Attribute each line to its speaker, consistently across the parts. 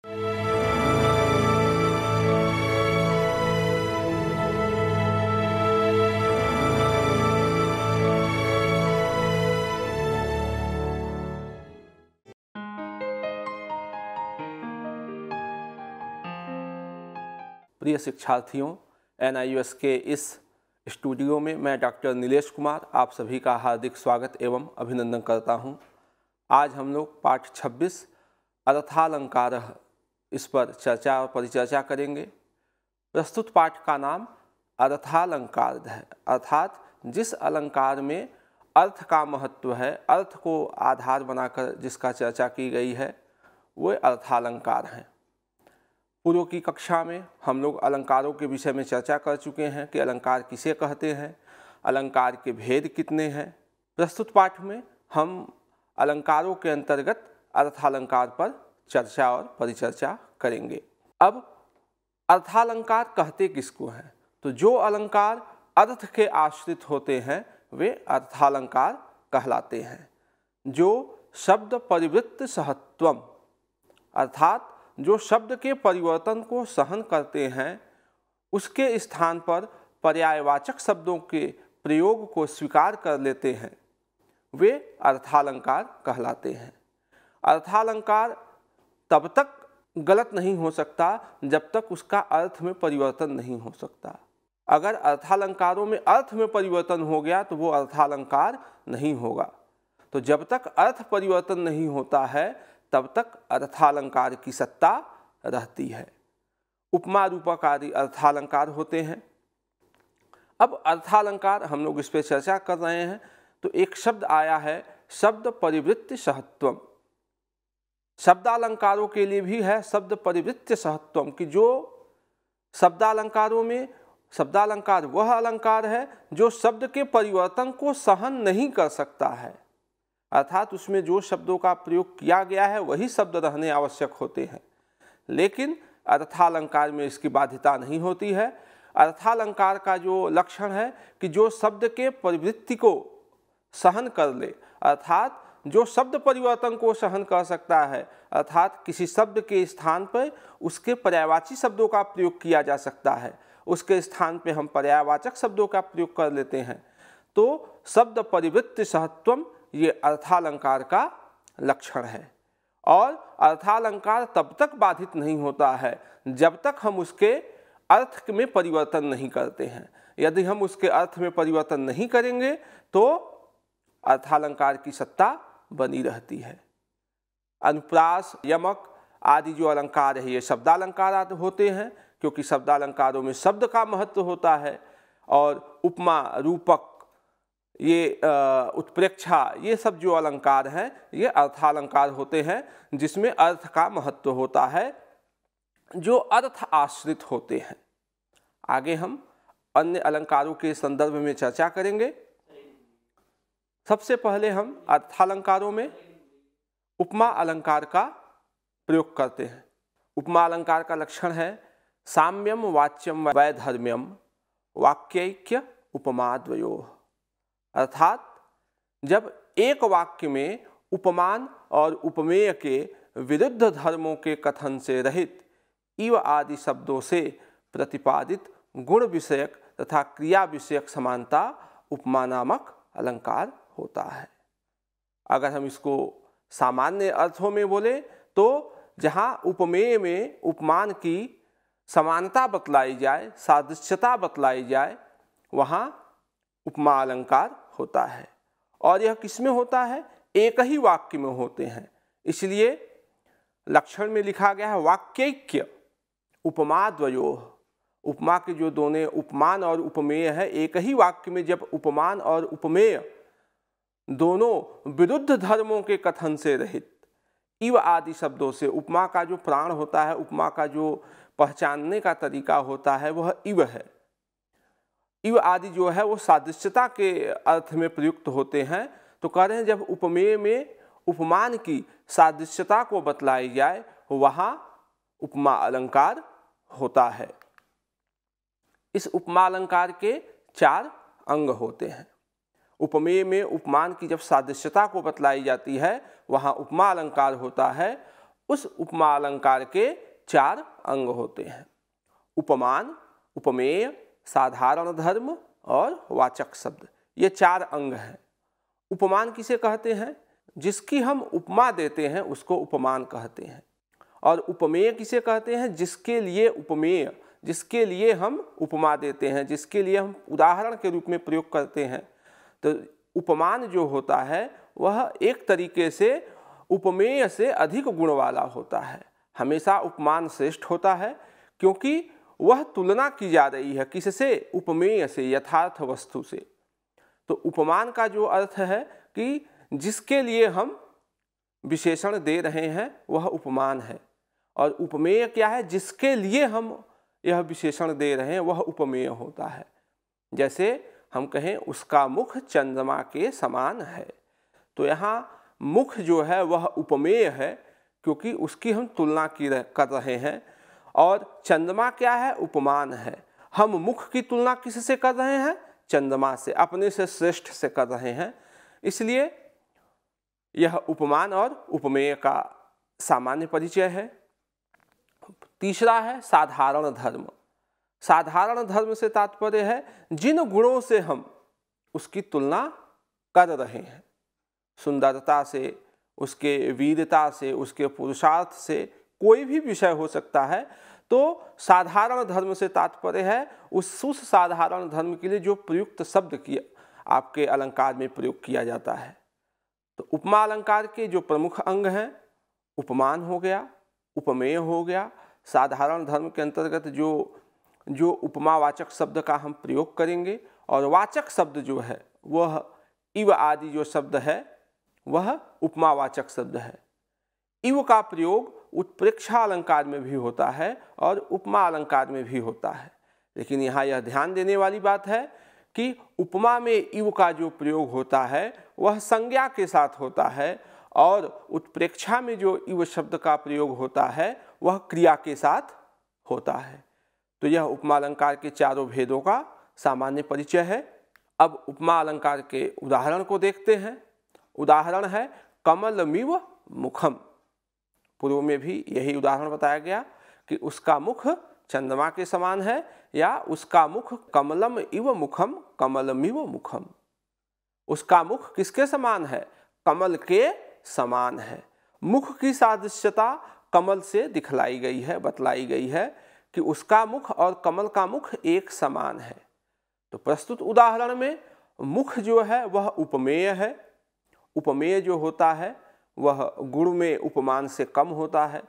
Speaker 1: प्रिय शिक्षार्थियों एन के इस स्टूडियो में मैं डॉक्टर नीलेश कुमार आप सभी का हार्दिक स्वागत एवं अभिनंदन करता हूं। आज हम लोग पाठ 26 अर्थालंकार इस पर चर्चा और परिचर्चा करेंगे प्रस्तुत पाठ का नाम अर्थालंकार है अर्थात जिस अलंकार में अर्थ का महत्व है अर्थ को आधार बनाकर जिसका चर्चा की गई है वे अर्थालंकार हैं पूर्व की कक्षा में हम लोग अलंकारों के विषय में चर्चा कर चुके हैं कि अलंकार किसे कहते हैं अलंकार के भेद कितने हैं प्रस्तुत पाठ में हम अलंकारों के अंतर्गत अर्थालंकार पर चर्चा और परिचर्चा करेंगे अब अर्थालंकार कहते किसको हैं तो जो अलंकार अर्थ के आश्रित होते हैं वे अर्थालंकार कहलाते हैं जो शब्द परिवृत्त सहत्वम अर्थात जो शब्द के परिवर्तन को सहन करते हैं उसके स्थान पर पर्यायवाचक शब्दों के प्रयोग को स्वीकार कर लेते हैं वे अर्थालंकार कहलाते हैं अर्थालंकार तब तक गलत नहीं हो सकता जब तक उसका अर्थ में परिवर्तन नहीं हो सकता अगर अर्थालंकारों में अर्थ में परिवर्तन हो गया तो वो अर्थालंकार नहीं होगा तो जब तक अर्थ परिवर्तन नहीं होता है तब तक अर्थालंकार की सत्ता रहती है उपमा रूपाकारी अर्थालंकार होते हैं अब अर्थालंकार हम लोग इस पर चर्चा कर रहे हैं तो एक शब्द आया है शब्द परिवृत्ति सहत्वम शब्दालंकारों के लिए भी है शब्द परिवृत्त सहत्वम कि जो शब्दालंकारों में शब्दालंकार वह अलंकार है जो शब्द के परिवर्तन को सहन नहीं कर सकता है अर्थात उसमें जो शब्दों का प्रयोग किया गया है वही शब्द रहने आवश्यक होते हैं लेकिन अर्थालंकार में इसकी बाध्यता नहीं होती है अर्थालंकार का जो लक्षण है कि जो शब्द के परिवृत्ति को सहन कर ले अर्थात जो शब्द परिवर्तन को सहन कर सकता है अर्थात किसी शब्द के स्थान पर उसके पर्यावाची शब्दों का प्रयोग किया जा सकता है उसके स्थान पर हम पर्यावाचक शब्दों का प्रयोग कर लेते हैं तो शब्द परिवृत्ति सहत्वम ये अर्थालंकार का लक्षण है और अर्थालंकार तब तक बाधित नहीं होता है जब तक हम उसके अर्थ में परिवर्तन नहीं करते हैं यदि हम उसके अर्थ में परिवर्तन नहीं करेंगे तो अर्थालंकार की सत्ता बनी रहती है अनुप्रास यमक आदि जो अलंकार है ये शब्दालंकार होते हैं क्योंकि शब्दालंकारों में शब्द का महत्व होता है और उपमा रूपक ये उत्प्रेक्षा ये सब जो अलंकार हैं ये अर्थालंकार होते हैं जिसमें अर्थ का महत्व होता है जो अर्थ आश्रित होते हैं आगे हम अन्य अलंकारों के संदर्भ में चर्चा करेंगे सबसे पहले हम अर्थालंकारों में उपमा अलंकार का प्रयोग करते हैं उपमा अलंकार का लक्षण है साम्यम वाच्यम वैधर्म्यम वाक्यक्य उपमा द्वयो अर्थात जब एक वाक्य में उपमान और उपमेय के विरुद्ध धर्मों के कथन से रहित इव आदि शब्दों से प्रतिपादित गुण विषयक तथा क्रिया विषयक समानता उपमा नामक अलंकार होता है अगर हम इसको सामान्य अर्थों में बोले तो जहाँ उपमेय में उपमान की समानता बतलाई जाए सादृश्यता बतलाई जाए वहाँ उपमा अलंकार होता है और यह किसमें होता है एक ही वाक्य में होते हैं इसलिए लक्षण में लिखा गया है वाक्यक्य उपमा द्वयो उपमा के जो दोनों उपमान और उपमेय है एक ही वाक्य में जब उपमान और उपमेय दोनों विरुद्ध धर्मों के कथन से रहित इव आदि शब्दों से उपमा का जो प्राण होता है उपमा का जो पहचानने का तरीका होता है वह इव है इव आदि जो है वो सादृश्यता के अर्थ में प्रयुक्त होते हैं तो कह रहे हैं जब उपमेय में उपमान की सादृश्यता को बतलाई जाए वहाँ उपमा अलंकार होता है इस उपमा अलंकार के चार अंग होते हैं उपमेय में उपमान की जब सादृश्यता को बतलाई जाती है वहाँ उपमा अलंकार होता है उस उपमा अलंकार के चार अंग होते हैं उपमान उपमेय साधारण धर्म और वाचक शब्द ये चार अंग हैं उपमान किसे कहते हैं जिसकी हम उपमा देते हैं उसको उपमान कहते हैं और उपमेय किसे कहते हैं जिसके लिए उपमेय जिसके लिए हम उपमा देते हैं जिसके लिए हम उदाहरण के रूप में प्रयोग करते हैं तो उपमान जो होता है वह एक तरीके से उपमेय से अधिक गुण वाला होता है हमेशा उपमान श्रेष्ठ होता है क्योंकि वह तुलना की जा रही है किससे उपमेय से यथार्थ वस्तु से तो उपमान का जो अर्थ है कि जिसके लिए हम विशेषण दे रहे हैं वह उपमान है और उपमेय क्या है जिसके लिए हम यह विशेषण दे रहे हैं वह उपमेय होता है जैसे हम कहें उसका मुख चंद्रमा के समान है तो यहाँ मुख जो है वह उपमेय है क्योंकि उसकी हम तुलना की रह, कर रहे हैं और चंद्रमा क्या है उपमान है हम मुख की तुलना किससे कर रहे हैं चंद्रमा से अपने से श्रेष्ठ से कर रहे हैं इसलिए यह उपमान और उपमेय का सामान्य परिचय है तीसरा है साधारण धर्म साधारण धर्म से तात्पर्य है जिन गुणों से हम उसकी तुलना कर रहे हैं सुंदरता से उसके वीरता से उसके पुरुषार्थ से कोई भी विषय हो सकता है तो साधारण धर्म से तात्पर्य है उस उस साधारण धर्म के लिए जो प्रयुक्त शब्द किया आपके अलंकार में प्रयोग किया जाता है तो उपमा अलंकार के जो प्रमुख अंग हैं उपमान हो गया उपमेय हो गया साधारण धर्म के अंतर्गत जो जो उपमावाचक शब्द का हम प्रयोग करेंगे और वाचक शब्द जो है वह इव आदि जो शब्द है वह उपमावाचक शब्द है इव का प्रयोग उत्प्रेक्षा अलंकार में भी होता है और उपमा अलंकार में भी होता है लेकिन यहाँ यह ध्यान देने वाली बात है कि उपमा में इव का जो प्रयोग होता है वह संज्ञा के साथ होता है और उत्प्रेक्षा में जो इव शब्द का प्रयोग होता है वह क्रिया के साथ होता है तो यह उपमा अलंकार के चारों भेदों का सामान्य परिचय है अब उपमा अलंकार के उदाहरण को देखते हैं उदाहरण है कमलमिव मुखम पूर्व में भी यही उदाहरण बताया गया कि उसका मुख चंद्रमा के समान है या उसका मुख कमलम इव मुखम कमलमिव मुखम उसका मुख किसके समान है कमल के समान है मुख की सादृश्यता कमल से दिखलाई गई है बतलाई गई है कि उसका मुख और कमल का मुख एक समान है तो प्रस्तुत उदाहरण में मुख जो है वह उपमेय है उपमेय जो होता है वह गुण में उपमान से कम होता है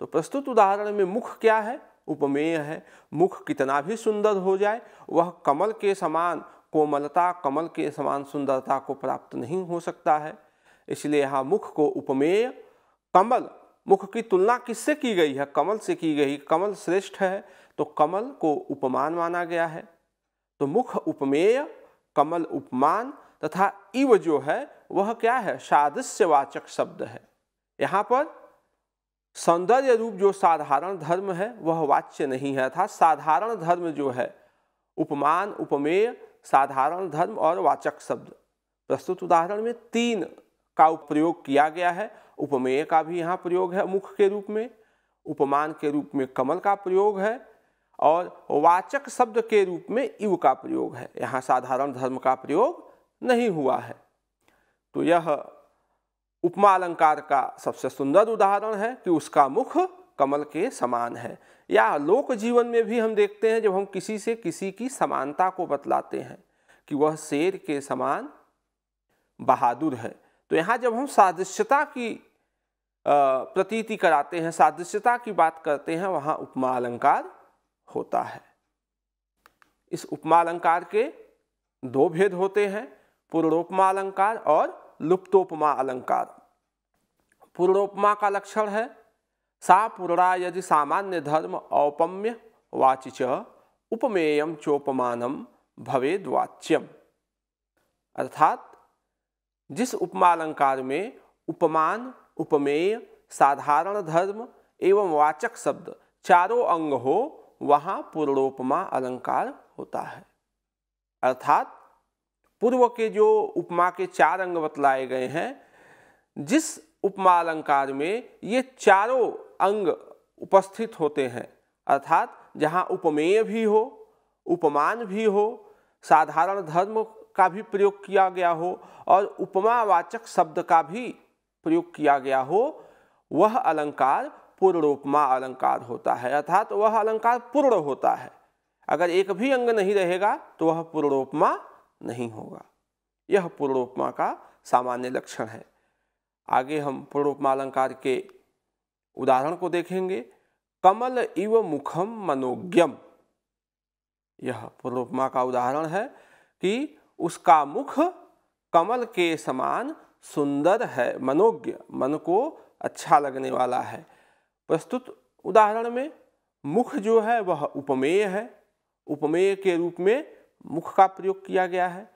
Speaker 1: तो प्रस्तुत उदाहरण में मुख क्या है उपमेय है मुख कितना भी सुंदर हो जाए वह कमल के समान कोमलता कमल के समान सुंदरता को प्राप्त नहीं हो सकता है इसलिए यहाँ मुख को उपमेय कमल मुख की तुलना किससे की गई है कमल से की गई कमल श्रेष्ठ है तो कमल को उपमान माना गया है तो मुख उपमेय कमल उपमान तथा इव जो है वह क्या है सादृश्यवाचक शब्द है यहाँ पर सौंदर्य रूप जो साधारण धर्म है वह वाच्य नहीं है अर्थात साधारण धर्म जो है उपमान उपमेय साधारण धर्म और वाचक शब्द प्रस्तुत उदाहरण में तीन का उपयोग किया गया है उपमेय का भी यहाँ प्रयोग है मुख के रूप में उपमान के रूप में कमल का प्रयोग है और वाचक शब्द के रूप में इव का प्रयोग है यहाँ साधारण धर्म का प्रयोग नहीं हुआ है तो यह उपमा अलंकार का सबसे सुंदर उदाहरण है कि उसका मुख कमल के समान है या लोक जीवन में भी हम देखते हैं जब हम किसी से किसी की समानता को बतलाते हैं कि वह शेर के समान बहादुर है तो यहाँ जब हम सादृश्यता की प्रतीति कराते हैं सादृश्यता की बात करते हैं वहाँ उपमा अलंकार होता है इस उपमा अलंकार के दो भेद होते हैं पूर्णोपमा अलंकार और लुप्तोपमा अलंकार पूर्णोपमा का लक्षण है सा पूर्णा यदि सामान्य धर्म औपम्य च उपमेयम चोपमानम भवेद वाच्यम अर्थात जिस उपमा अलंकार में उपमान उपमेय साधारण धर्म एवं वाचक शब्द चारों अंग हो वहाँ पूर्णोपमा अलंकार होता है अर्थात पूर्व के जो उपमा के चार अंग बतलाए गए हैं जिस उपमा अलंकार में ये चारों अंग उपस्थित होते हैं अर्थात जहाँ उपमेय भी हो उपमान भी हो साधारण धर्म का भी प्रयोग किया गया हो और उपमावाचक शब्द का भी प्रयोग किया गया हो वह अलंकार पूर्णोपमा अलंकार होता है अर्थात तो वह अलंकार पूर्ण होता है अगर एक भी अंग नहीं रहेगा तो वह पूर्णोपमा नहीं होगा यह पूर्णोपमा का सामान्य लक्षण है आगे हम पूर्णोपमा अलंकार के उदाहरण को देखेंगे कमल इव मुखम मनोज्ञम यह पूर्णोपमा का उदाहरण है कि उसका मुख कमल के समान सुंदर है मनोज्ञ मन को अच्छा लगने वाला है प्रस्तुत उदाहरण में मुख जो है वह उपमेय है उपमेय के रूप में मुख का प्रयोग किया गया है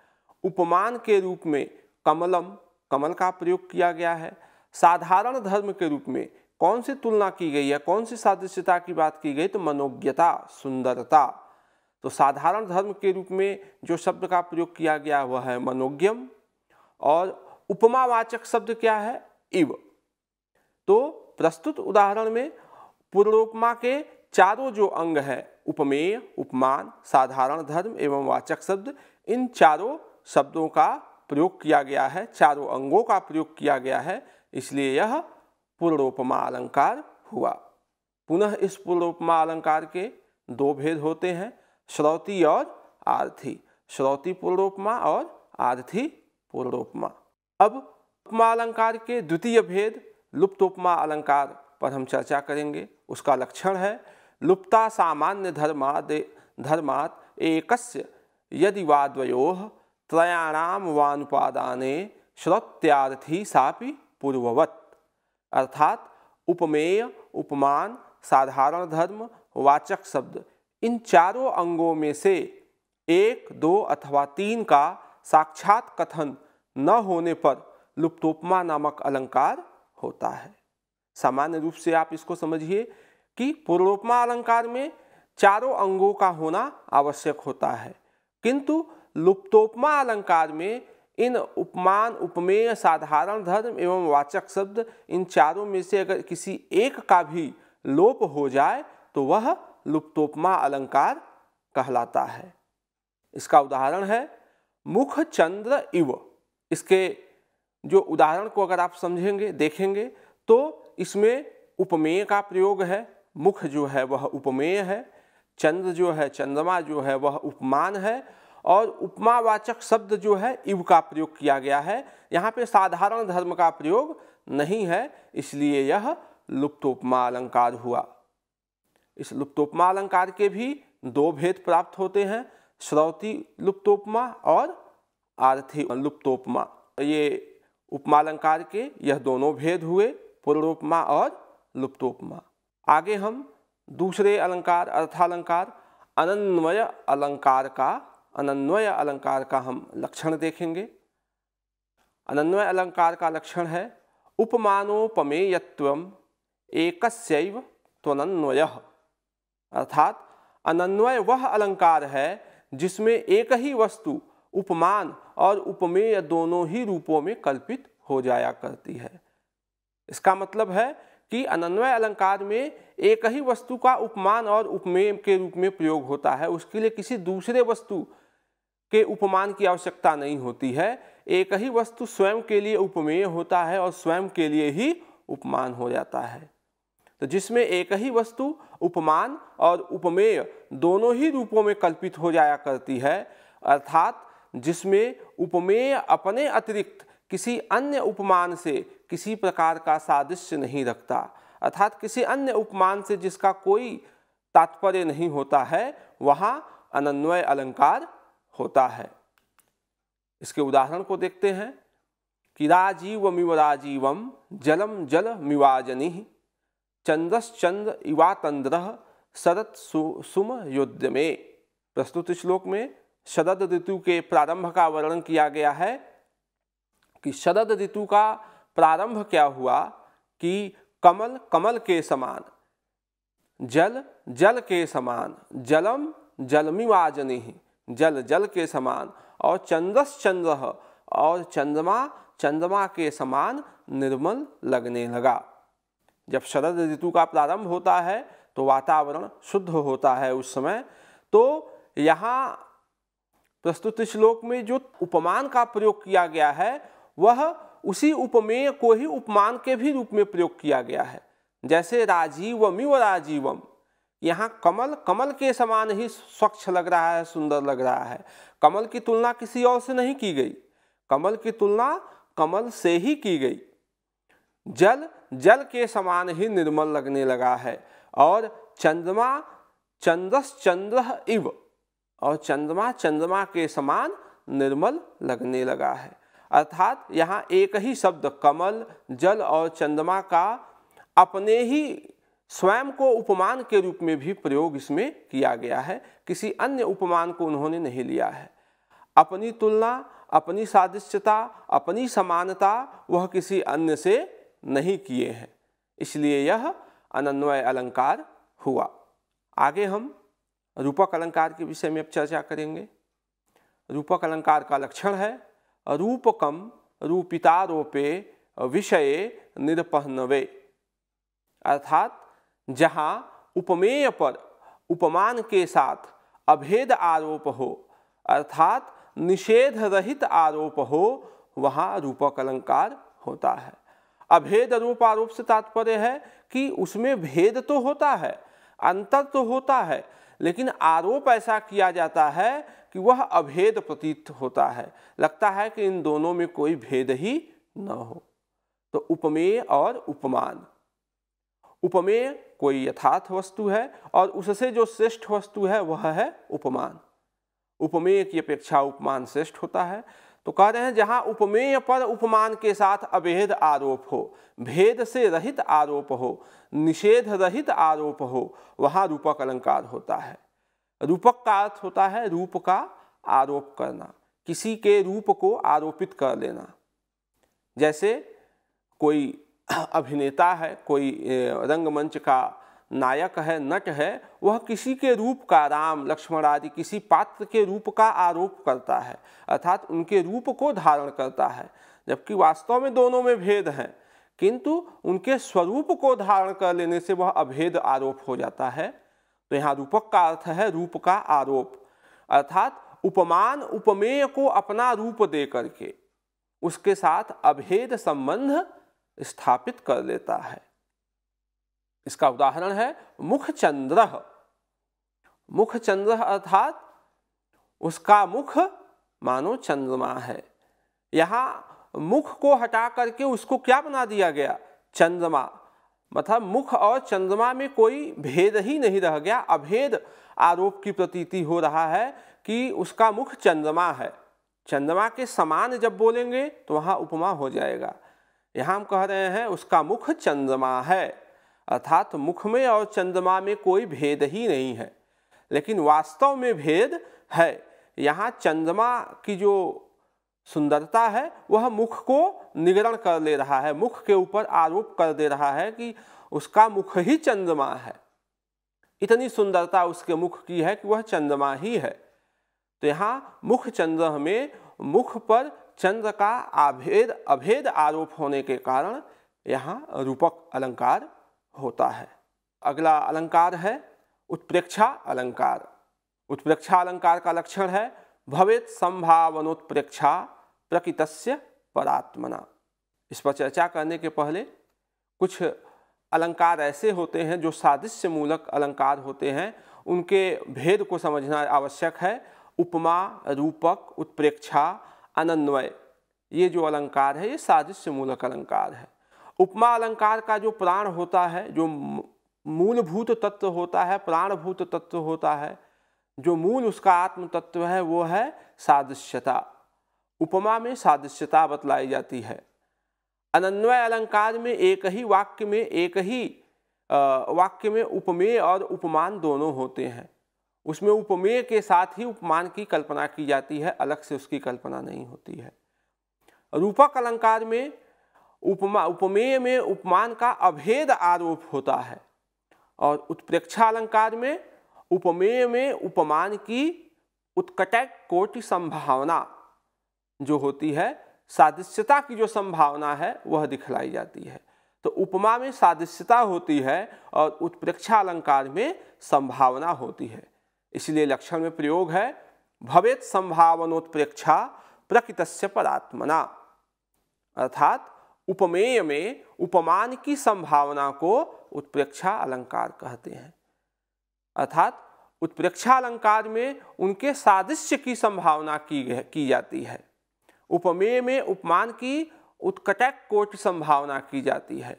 Speaker 1: उपमान के रूप में कमलम कमल का प्रयोग किया गया है साधारण धर्म के रूप में कौन सी तुलना की गई है कौन सी सादृश्यता की बात की गई तो मनोज्ञता सुंदरता तो साधारण धर्म के रूप में जो शब्द का प्रयोग किया गया वह है मनोज्ञम और उपमावाचक शब्द क्या है इव तो प्रस्तुत उदाहरण में पूर्णोपमा के चारों जो अंग हैं उपमेय उपमान साधारण धर्म एवं वाचक शब्द इन चारों शब्दों का प्रयोग किया गया है चारों अंगों का प्रयोग किया गया है इसलिए यह पूर्णोपमा अलंकार हुआ पुनः इस पूर्णोपमा अलंकार के दो भेद होते हैं श्रौति और आर्थी श्रौति पूर्ण उपमा और आर्थी पूर्ण उपमा अब उपमा अलंकार के द्वितीय भेद लुप्तोपमा अलंकार पर हम चर्चा करेंगे उसका लक्षण है लुप्ता सामान्य धर्माद धर्मात् एक यदि वाद्वयो त्रयाणाम वानुपादाने श्रोत्यार्थी सापि पूर्ववत अर्थात उपमेय उपमान साधारण धर्म वाचक शब्द इन चारों अंगों में से एक दो अथवा तीन का साक्षात कथन न होने पर लुप्तोपमा नामक अलंकार होता है सामान्य रूप से आप इसको समझिए कि पूर्णोपमा अलंकार में चारों अंगों का होना आवश्यक होता है किंतु लुप्तोपमा अलंकार में इन उपमान उपमेय साधारण धर्म एवं वाचक शब्द इन चारों में से अगर किसी एक का भी लोप हो जाए तो वह लुप्तोपमा अलंकार कहलाता है इसका उदाहरण है मुख चंद्र इव इसके जो उदाहरण को अगर आप समझेंगे देखेंगे तो इसमें उपमेय का प्रयोग है मुख जो है वह उपमेय है चंद्र जो है चंद्रमा जो है वह उपमान है और उपमावाचक शब्द जो है इव का प्रयोग किया गया है यहाँ पे साधारण धर्म का प्रयोग नहीं है इसलिए यह लुप्तोपमा अलंकार हुआ इस लुप्तोपमा अलंकार के भी दो भेद प्राप्त होते हैं श्रौती लुप्तोपमा और आरथी लुप्तोपमा ये उपमा अलंकार के यह दोनों भेद हुए पूर्णोपमा और लुप्तोपमा आगे हम दूसरे अलंकार अर्थालंकार अनन्वय अलंकार का अनन्वय अलंकार का हम लक्षण देखेंगे अनन्वय अलंकार का लक्षण है उपमानोपमेयत्व एकस्यव त्वनन्वय अर्थात अनन्वय वह अलंकार है जिसमें एक ही वस्तु उपमान और उपमेय दोनों ही रूपों में कल्पित हो जाया करती है इसका मतलब है कि अनन्वय अलंकार में एक ही वस्तु का उपमान और उपमेय के रूप में प्रयोग होता है उसके लिए किसी दूसरे वस्तु के उपमान की आवश्यकता नहीं होती है एक ही वस्तु स्वयं के लिए उपमेय होता है और स्वयं के लिए ही उपमान हो जाता है तो जिसमें एक ही वस्तु उपमान और उपमेय दोनों ही रूपों में कल्पित हो जाया करती है अर्थात जिसमें उपमेय अपने अतिरिक्त किसी अन्य उपमान से किसी प्रकार का सादृश्य नहीं रखता अर्थात किसी अन्य उपमान से जिसका कोई तात्पर्य नहीं होता है वहाँ अनन्वय अलंकार होता है इसके उदाहरण को देखते हैं कि राजीव राजीवम जलम जल मिवाजनी चंद्रश्चंद्र युवातंद्र शरद सु, सुम युद्ध में प्रस्तुत श्लोक में शरद ऋतु के प्रारंभ का वर्णन किया गया है कि शरद ऋतु का प्रारंभ क्या हुआ कि कमल कमल के समान जल जल के समान जलम जलमिवाजनी जल जल के समान और चंद्रश्चंद्र और चंद्रमा चंद्रमा के समान निर्मल लगने लगा जब शरद ऋतु का प्रारंभ होता है तो वातावरण शुद्ध होता है उस समय तो यहाँ प्रस्तुत श्लोक में जो उपमान का प्रयोग किया गया है वह उसी उपमेय को ही उपमान के भी रूप में प्रयोग किया गया है जैसे राजीवमिव राजीवम यहाँ कमल कमल के समान ही स्वच्छ लग रहा है सुंदर लग रहा है कमल की तुलना किसी और से नहीं की गई कमल की तुलना कमल से ही की गई जल जल के समान ही निर्मल लगने लगा है और चंद्रमा चंद्रस चंद्र इव और चंद्रमा चंद्रमा के समान निर्मल लगने लगा है अर्थात यहाँ एक ही शब्द कमल जल और चंद्रमा का अपने ही स्वयं को उपमान के रूप में भी प्रयोग इसमें किया गया है किसी अन्य उपमान को उन्होंने नहीं लिया है अपनी तुलना अपनी सादृश्यता अपनी समानता वह किसी अन्य से नहीं किए हैं इसलिए यह अनन्वय अलंकार हुआ आगे हम रूपक अलंकार के विषय में अब चर्चा करेंगे रूपक अलंकार का लक्षण है रूपकम रूपितारोपे विषय निरपहनवे अर्थात जहाँ उपमेय पर उपमान के साथ अभेद आरोप हो अर्थात निषेध रहित आरोप हो वहाँ रूपक अलंकार होता है अभेद रूप आरोप से तात्पर्य है कि उसमें भेद तो होता है अंतर तो होता है लेकिन आरोप ऐसा किया जाता है कि वह अभेद प्रतीत होता है लगता है कि इन दोनों में कोई भेद ही न हो तो उपमेय और उपमान उपमेय कोई यथार्थ वस्तु है और उससे जो श्रेष्ठ वस्तु है वह है उपमान उपमेय की अपेक्षा उपमान श्रेष्ठ होता है तो कह रहे हैं जहाँ उपमेय पर उपमान के साथ अभेद आरोप हो भेद से रहित आरोप हो निषेध रहित आरोप हो वहाँ रूपक अलंकार होता है रूपक का अर्थ होता है रूप का आरोप करना किसी के रूप को आरोपित कर लेना जैसे कोई अभिनेता है कोई रंगमंच का नायक है नट है वह किसी के रूप का राम लक्ष्मण आदि किसी पात्र के रूप का आरोप करता है अर्थात उनके रूप को धारण करता है जबकि वास्तव में दोनों में भेद हैं किंतु उनके स्वरूप को धारण कर लेने से वह अभेद आरोप हो जाता है तो यहाँ रूपक का अर्थ है रूप का आरोप अर्थात उपमान उपमेय को अपना रूप दे करके उसके साथ अभेद संबंध स्थापित कर लेता है इसका उदाहरण है मुखचंद्र मुखचंद्र अर्थात उसका मुख मानो चंद्रमा है यहाँ मुख को हटा करके उसको क्या बना दिया गया चंद्रमा मतलब मुख और चंद्रमा में कोई भेद ही नहीं रह गया अभेद आरोप की प्रतीति हो रहा है कि उसका मुख चंद्रमा है चंद्रमा के समान जब बोलेंगे तो वहाँ उपमा हो जाएगा यहाँ हम कह रहे हैं उसका मुख चंद्रमा है अर्थात मुख में और चंद्रमा में कोई भेद ही नहीं है लेकिन वास्तव में भेद है यहाँ चंद्रमा की जो सुंदरता है वह मुख को निगरण कर ले रहा है मुख के ऊपर आरोप कर दे रहा है कि उसका मुख ही चंद्रमा है इतनी सुंदरता उसके मुख की है कि वह चंद्रमा ही है तो यहाँ मुख चंद्र में मुख पर चंद्र का आभेद अभेद आरोप होने के कारण यहाँ रूपक अलंकार होता है अगला अलंकार है उत्प्रेक्षा अलंकार उत्प्रेक्षा अलंकार का लक्षण है भवेत संभावनोत्प्रेक्षा प्रकृतस्य परात्मना इस पर चर्चा करने के पहले कुछ अलंकार ऐसे होते हैं जो सादृश्य मूलक अलंकार होते हैं उनके भेद को समझना आवश्यक है उपमा रूपक उत्प्रेक्षा अनन्वय ये जो अलंकार है ये सादृश्य मूलक अलंकार है उपमा अलंकार का जो प्राण होता है जो मूलभूत तत्व होता है प्राणभूत तत्व होता है जो मूल उसका आत्म तत्व है वो है सादृश्यता उपमा में सादृश्यता बतलाई जाती है अनन्वय अलंकार में एक ही वाक्य में एक ही वाक्य में उपमेय और उपमान दोनों होते हैं उसमें उपमेय के साथ ही उपमान की कल्पना की जाती है अलग से उसकी कल्पना नहीं होती है रूपक अलंकार में उपमा उपमेय में उपमान का अभेद आरोप होता है और उत्प्रेक्षा अलंकार में उपमेय में उपमान की उत्कटक कोटि संभावना जो होती है सादृश्यता की जो संभावना है वह दिखलाई जाती है तो उपमा में सादृश्यता होती है और उत्प्रेक्षा अलंकार में संभावना होती है इसलिए लक्षण में प्रयोग है भवेत संभावनोत्प्रेक्षा प्रकृत से परात्मना अर्थात उपमेय में उपमान की संभावना को उत्प्रेक्षा अलंकार कहते हैं अर्थात उत्प्रेक्षा अलंकार में उनके सादृश्य की संभावना की की जाती है उपमेय में उपमान की उत्कटक कोट संभावना की जाती है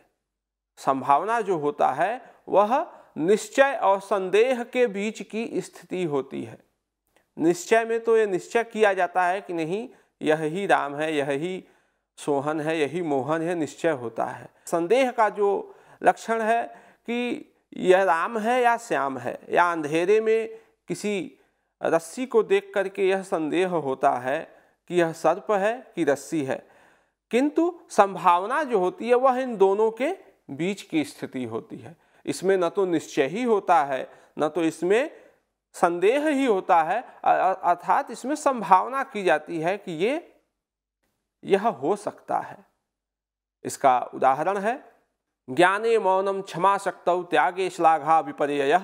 Speaker 1: संभावना जो होता है वह निश्चय और संदेह के बीच की स्थिति होती है निश्चय में तो यह निश्चय किया जाता है कि नहीं यह ही राम है यह ही सोहन है यही मोहन है निश्चय होता है संदेह का जो लक्षण है कि यह राम है या श्याम है या अंधेरे में किसी रस्सी को देख करके यह संदेह होता है कि यह सर्प है कि रस्सी है किंतु संभावना जो होती है वह इन दोनों के बीच की स्थिति होती है इसमें न तो निश्चय ही होता है न तो इसमें संदेह ही होता है अर्थात इसमें संभावना की जाती है कि ये यह हो सकता है इसका उदाहरण है ज्ञाने मौनम क्षमा शक्त त्यागे श्लाघा विपर्य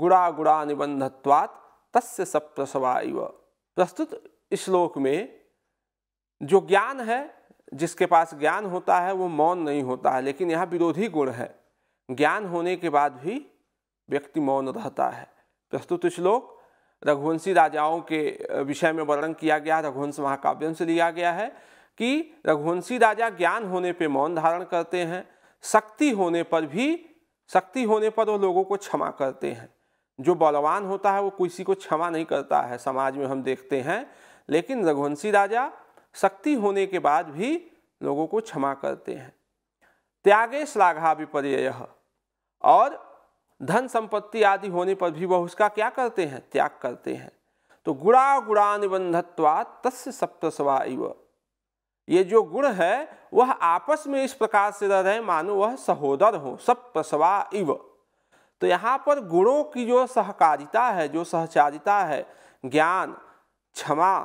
Speaker 1: गुड़ा गुड़ा निबंधत्वात् तस् सप्रसवा इव प्रस्तुत श्लोक में जो ज्ञान है जिसके पास ज्ञान होता है वो मौन नहीं होता है लेकिन यह विरोधी गुण है ज्ञान होने के बाद भी व्यक्ति मौन रहता है प्रस्तुत श्लोक रघुवंशी राजाओं के विषय में वर्णन किया गया रघुवंश महाकाव्यम से लिया गया है कि रघुवंशी राजा ज्ञान होने पर मौन धारण करते हैं शक्ति होने पर भी शक्ति होने पर वो लोगों को क्षमा करते हैं जो बलवान होता है वो किसी को क्षमा नहीं करता है समाज में हम देखते हैं लेकिन रघुवंशी राजा शक्ति होने के बाद भी लोगों को क्षमा करते हैं त्यागे श्लाघा विपर्य और धन संपत्ति आदि होने पर भी वह उसका क्या करते हैं त्याग करते हैं तो गुणा गुणा निबंधत्वा तस् सप्तवा इव ये जो गुण है वह आपस में इस प्रकार से रह रहे मानो वह सहोदर हो सप्तसवा इव तो यहाँ पर गुणों की जो सहकारिता है जो सहचारिता है ज्ञान क्षमा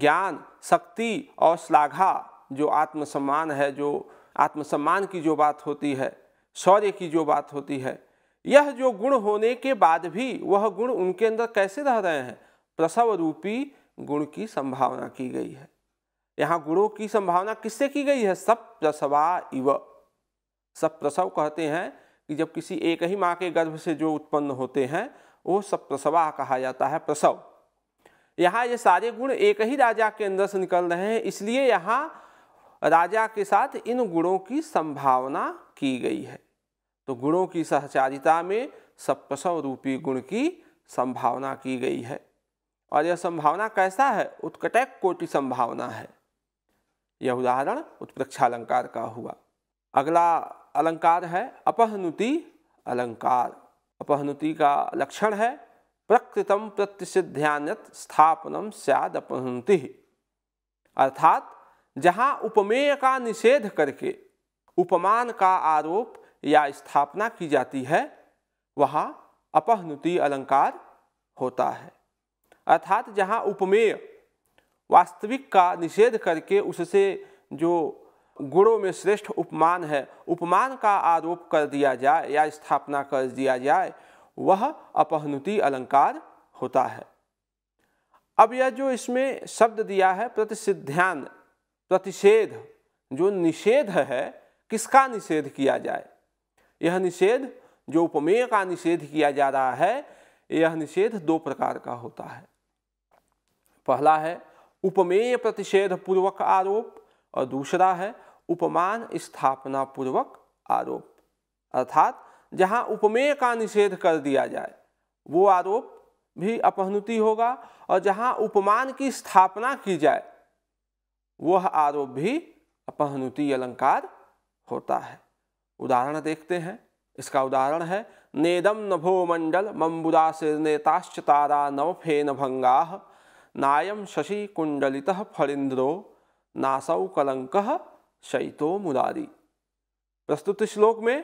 Speaker 1: ज्ञान शक्ति और श्लाघा जो आत्मसम्मान है जो आत्मसम्मान की जो बात होती है शौर्य की जो बात होती है यह जो गुण होने के बाद भी वह गुण उनके अंदर कैसे रह रहे हैं प्रसव रूपी गुण की संभावना की गई है यहाँ गुणों की संभावना किससे की गई है सब प्रसवा इव सब प्रसव कहते हैं कि जब किसी एक ही माँ के गर्भ से जो उत्पन्न होते हैं वो सब प्रसवा कहा जाता है प्रसव यहाँ ये सारे गुण एक ही राजा के अंदर से निकल रहे हैं इसलिए यहाँ राजा के साथ इन गुणों की संभावना की गई है तो गुणों की सहचारिता में सप्रसव रूपी गुण की संभावना की गई है और यह संभावना कैसा है उत्कटक कोटि संभावना है यह उदाहरण उत्प्रक्षालंकार का हुआ अगला अलंकार है अपहनुति अलंकार अपहनुति का लक्षण है प्रकृतम प्रतिषिध्यान स्थापनम सद अपहनुति अर्थात जहां उपमेय का निषेध करके उपमान का आरोप या स्थापना की जाती है वहां अपहनुति अलंकार होता है अर्थात जहां उपमेय वास्तविक का निषेध करके उससे जो गुणों में श्रेष्ठ उपमान है उपमान का आरोप कर दिया जाए या स्थापना कर दिया जाए वह अपहनुति अलंकार होता है अब यह जो इसमें शब्द दिया है प्रतिसिद्ध्यान प्रतिषेध जो निषेध है किसका निषेध किया जाए यह निषेध जो उपमेय का निषेध किया जा रहा है यह निषेध दो प्रकार का होता है पहला है उपमेय प्रतिषेध पूर्वक आरोप और दूसरा है उपमान स्थापना पूर्वक आरोप अर्थात जहां उपमेय का निषेध कर दिया जाए वो आरोप भी अपहनुति होगा और जहां उपमान की स्थापना की जाए वह आरोप भी अपहनुति अलंकार होता है उदाहरण देखते हैं इसका उदाहरण है नेदम नभो मंडल मम्बुदा से नेताश्च तारा नव फेन भंगा नायम शशि कुंडलित फलिंद्रो नासौ कलंक शैतो मुदारी प्रस्तुत श्लोक में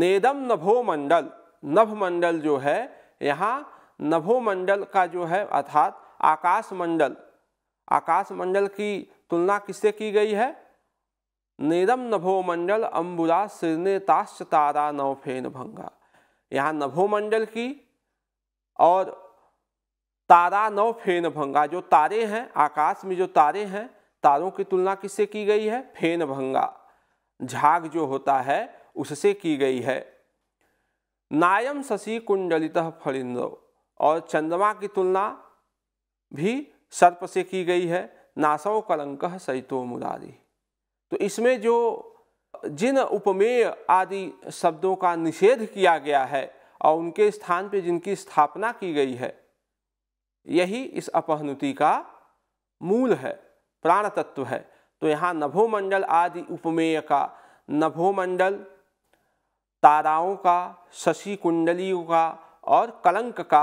Speaker 1: नेदम नभो मंडल नभ मंडल जो है यहाँ नभोमंडल का जो है अर्थात आकाश मंडल आकाश मंडल की तुलना किससे की गई है नेरम नभोमंडल अम्बुला सिरने ताश तारा नवफेन भंगा यहाँ नभोमंडल की और तारा नव फेन भंगा जो तारे हैं आकाश में जो तारे हैं तारों की तुलना किससे की गई है फेन भंगा झाग जो होता है उससे की गई है नायम शशि कुंडलित फलिंदो और चंद्रमा की तुलना भी सर्प से की गई है नासौ कलंक सहितो मुदादि तो इसमें जो जिन उपमेय आदि शब्दों का निषेध किया गया है और उनके स्थान पर जिनकी स्थापना की गई है यही इस अपहनुति का मूल है प्राण तत्व है तो यहाँ नभोमंडल आदि उपमेय का नभोमंडल ताराओं का शशि कुंडलियों का और कलंक का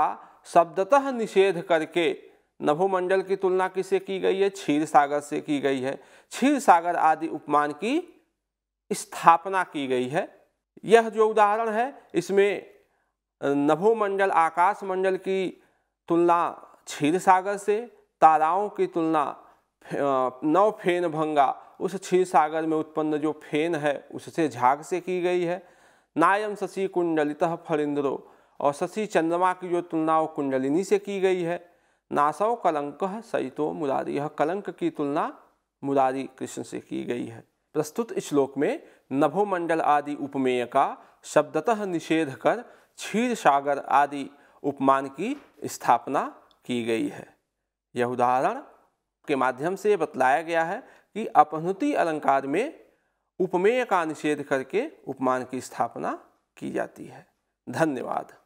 Speaker 1: शब्दतः निषेध करके नभोमंडल की तुलना किसे की गई है क्षीर सागर से की गई है क्षीर सागर आदि उपमान की स्थापना की गई है यह जो उदाहरण है इसमें नभोमंडल आकाशमंडल की तुलना क्षीर सागर से ताराओं की तुलना नौ फेन भंगा उस क्षीर सागर में उत्पन्न जो फेन है उससे झाग से की गई है नायम शशि कुंडलित फरिंद्रो और शशि चंद्रमा की जो तुलना वो कुंडलिनी से की गई है नासव कलंक सहितो मुरारी यह कलंक की तुलना मुरारी कृष्ण से की गई है प्रस्तुत श्लोक में नभोमंडल आदि उपमेय का शब्दतः निषेध कर क्षीर सागर आदि उपमान की स्थापना की गई है यह उदाहरण के माध्यम से बतलाया गया है कि अपहृति अलंकार में उपमेय का निषेध करके उपमान की स्थापना की जाती है धन्यवाद